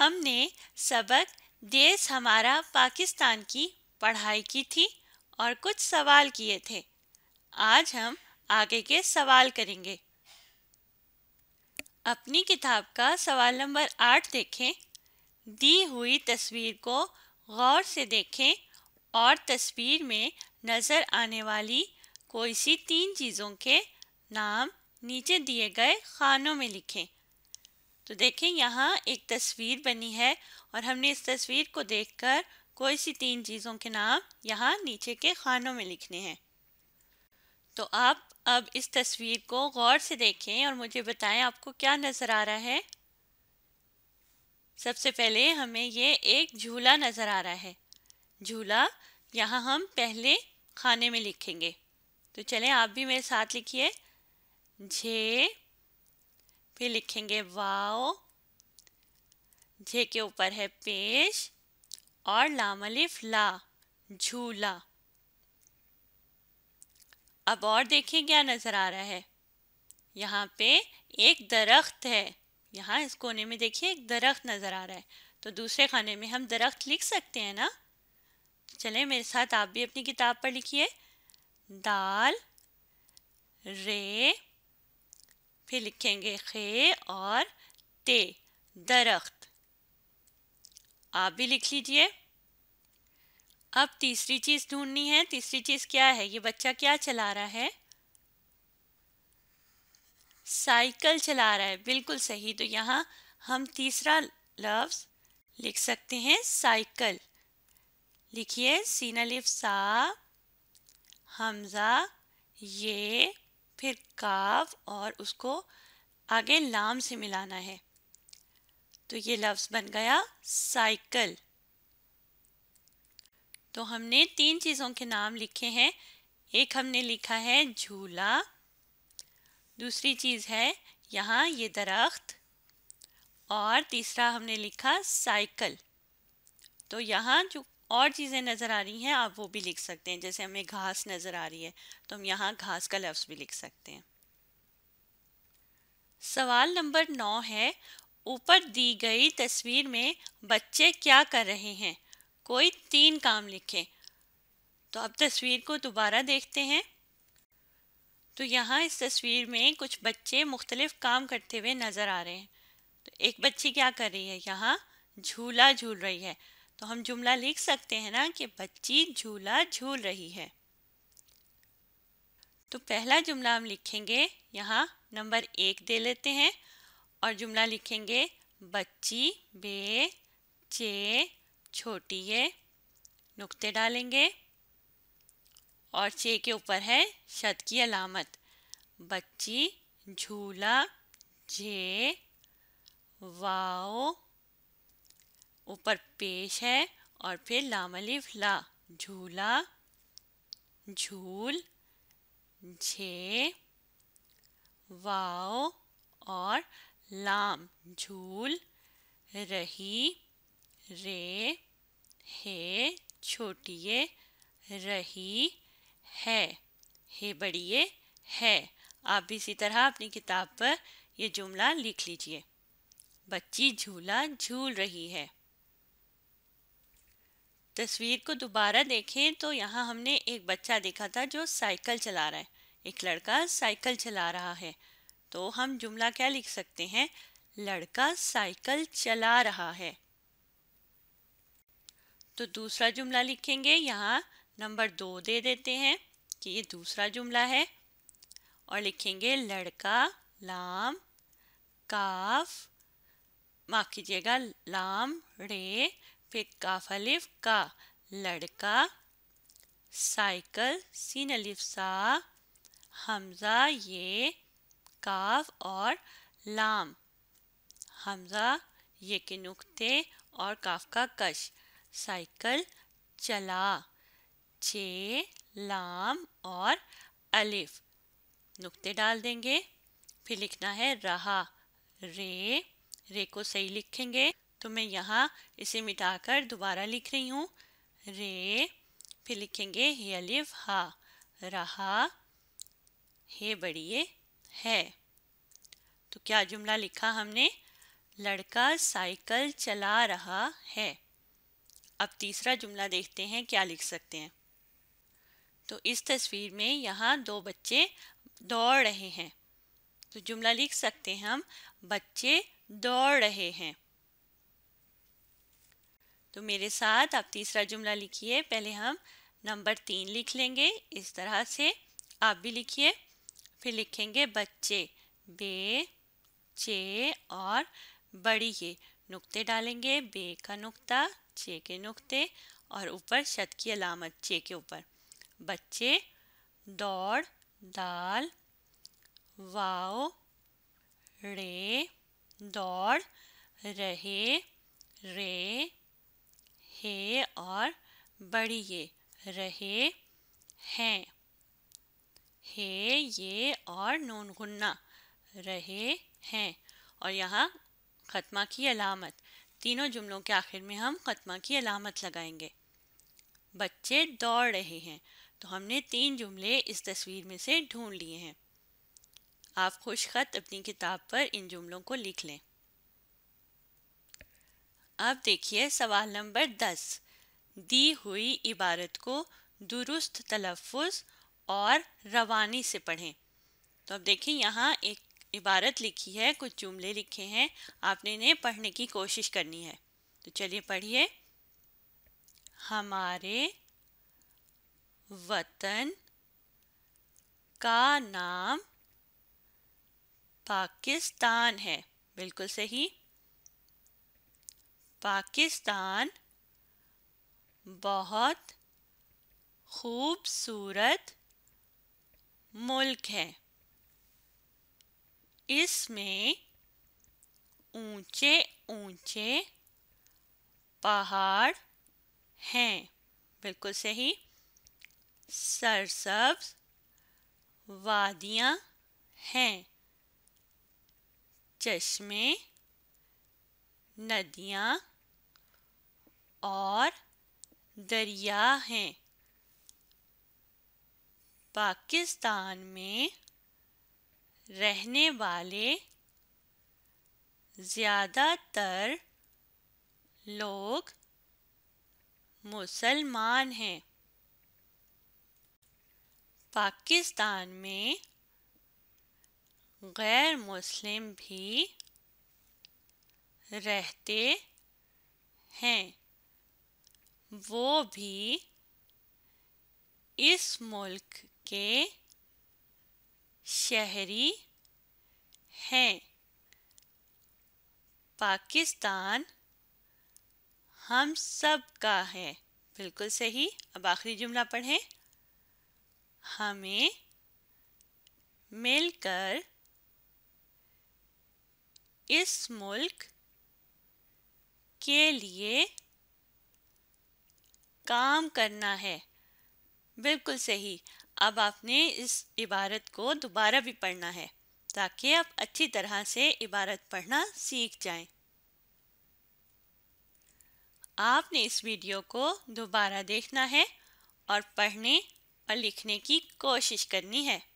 हमने सबक देश हमारा पाकिस्तान की पढ़ाई की थी और कुछ सवाल किए थे आज हम आगे के सवाल करेंगे अपनी किताब का सवाल नंबर आठ देखें दी हुई तस्वीर को गौर से देखें और तस्वीर में नज़र आने वाली कोई सी तीन चीज़ों के नाम नीचे दिए गए खानों में लिखें तो देखें यहाँ एक तस्वीर बनी है और हमने इस तस्वीर को देखकर कोई सी तीन चीज़ों के नाम यहाँ नीचे के खानों में लिखने हैं तो आप अब इस तस्वीर को गौर से देखें और मुझे बताएं आपको क्या नज़र आ रहा है सबसे पहले हमें ये एक झूला नज़र आ रहा है झूला यहाँ हम पहले खाने में लिखेंगे तो चलें आप भी मेरे साथ लिखिए झे फिर लिखेंगे वाओ जे के ऊपर है पेश और लामलिफ ला झूला अब और देखें क्या नज़र आ रहा है यहाँ पे एक दरख्त है यहाँ इस कोने में देखिए एक दरख्त नज़र आ रहा है तो दूसरे खाने में हम दरख्त लिख सकते हैं ना चले मेरे साथ आप भी अपनी किताब पर लिखिए दाल रे फिर लिखेंगे खे और ते दरख्त आप भी लिख लीजिए अब तीसरी चीज़ ढूंढनी है तीसरी चीज़ क्या है ये बच्चा क्या चला रहा है साइकिल चला रहा है बिल्कुल सही तो यहाँ हम तीसरा लफ्ज़ लिख सकते हैं साइकिल लिखिए सीनालिफ सा हमज़ा ये फिर काव और उसको आगे लाम से मिलाना है तो ये लफ्ज़ बन गया साइकिल तो हमने तीन चीज़ों के नाम लिखे हैं एक हमने लिखा है झूला दूसरी चीज़ है यहाँ ये दरख्त और तीसरा हमने लिखा साइकिल तो यहाँ जो और चीज़ें नज़र आ रही हैं आप वो भी लिख सकते हैं जैसे हमें घास नज़र आ रही है तो हम यहाँ घास का लफ्ज़ भी लिख सकते हैं सवाल नंबर नौ है ऊपर दी गई तस्वीर में बच्चे क्या कर रहे हैं कोई तीन काम लिखें तो अब तस्वीर को दोबारा देखते हैं तो यहाँ इस तस्वीर में कुछ बच्चे मुख्तलिफ काम करते हुए नज़र आ रहे हैं तो एक बच्ची क्या कर रही है यहाँ झूला झूल रही है तो हम जुमला लिख सकते हैं ना कि बच्ची झूला झूल रही है तो पहला जुमला हम लिखेंगे यहाँ नंबर एक दे लेते हैं और जुमला लिखेंगे बच्ची बे चे छोटी ये नुक्ते डालेंगे और चे के ऊपर है शत की अलामत बच्ची झूला जे वाओ ऊपर पेश है और फिर लामलिफ ला झूला झूल झे वाओ और लाम झूल रही रे हे छोटिए रही है हे बड़िए है आप भी इसी तरह अपनी किताब पर यह जुमला लिख लीजिए बच्ची झूला झूल रही है तस्वीर को दोबारा देखें तो यहाँ हमने एक बच्चा देखा था जो साइकिल चला रहा है एक लड़का साइकिल चला रहा है तो हम जुमला क्या लिख सकते हैं लड़का साइकिल चला रहा है तो दूसरा जुमला लिखेंगे यहाँ नंबर दो दे देते हैं कि ये दूसरा जुमला है और लिखेंगे लड़का लाम काफ माफ कीजिएगा लाम रे फिर काफ अलिफ का लड़का साइकिल सीन अलिफ सा हमज़ा ये काफ और लाम हमज़ा ये के नुक्ते और काफ का कश साइकिल चला चे लाम और अलिफ नुक्ते डाल देंगे फिर लिखना है रहा रे रे को सही लिखेंगे तो मैं यहाँ इसे मिटाकर दोबारा लिख रही हूँ रे फिर लिखेंगे हेलिव हा रहा हे बड़िए है तो क्या जुमला लिखा हमने लड़का साइकिल चला रहा है अब तीसरा जुमला देखते हैं क्या लिख सकते हैं तो इस तस्वीर में यहाँ दो बच्चे दौड़ रहे हैं तो जुमला लिख सकते हैं हम बच्चे दौड़ रहे हैं तो मेरे साथ आप तीसरा जुमला लिखिए पहले हम नंबर तीन लिख लेंगे इस तरह से आप भी लिखिए फिर लिखेंगे बच्चे बे चे और बड़ी ये नुक्ते डालेंगे बे का नुक्ता चे के नुक्ते और ऊपर शत की अलामत चे के ऊपर बच्चे दौड़ दाल वाओ रे दौड़ रहे रे हे और ये रहे हैं हे ये और नून गुन्ना रहे हैं और यहाँ खत्मा की अलामत तीनों जुमलों के आखिर में हम खत्मा की अलामत लगाएंगे बच्चे दौड़ रहे हैं तो हमने तीन जुमले इस तस्वीर में से ढूंढ लिए हैं आप खुश खत अपनी किताब पर इन जुमलों को लिख लें अब देखिए सवाल नंबर दस दी हुई इबारत को दुरुस्त तलफ़ और रवानी से पढ़ें तो अब देखिए यहाँ एक इबारत लिखी है कुछ जुमले लिखे हैं आपने इन्हें पढ़ने की कोशिश करनी है तो चलिए पढ़िए हमारे वतन का नाम पाकिस्तान है बिल्कुल सही पाकिस्तान बहुत खूबसूरत मुल्क है इसमें ऊंचे ऊंचे पहाड़ हैं बिल्कुल सही सरसब्ज वादियां हैं चश्मे नदियाँ और दरिया हैं पाकिस्तान में रहने वाले ज़्यादातर लोग मुसलमान हैं पाकिस्तान में गैर मुस्लिम भी रहते हैं वो भी इस मुल्क के शहरी हैं पाकिस्तान हम सब का है बिल्कुल सही अब आखिरी जुमला पढ़ें हमें मिलकर इस मुल्क के लिए काम करना है बिल्कुल सही अब आपने इस इबारत को दोबारा भी पढ़ना है ताकि आप अच्छी तरह से इबारत पढ़ना सीख जाएं। आपने इस वीडियो को दोबारा देखना है और पढ़ने और लिखने की कोशिश करनी है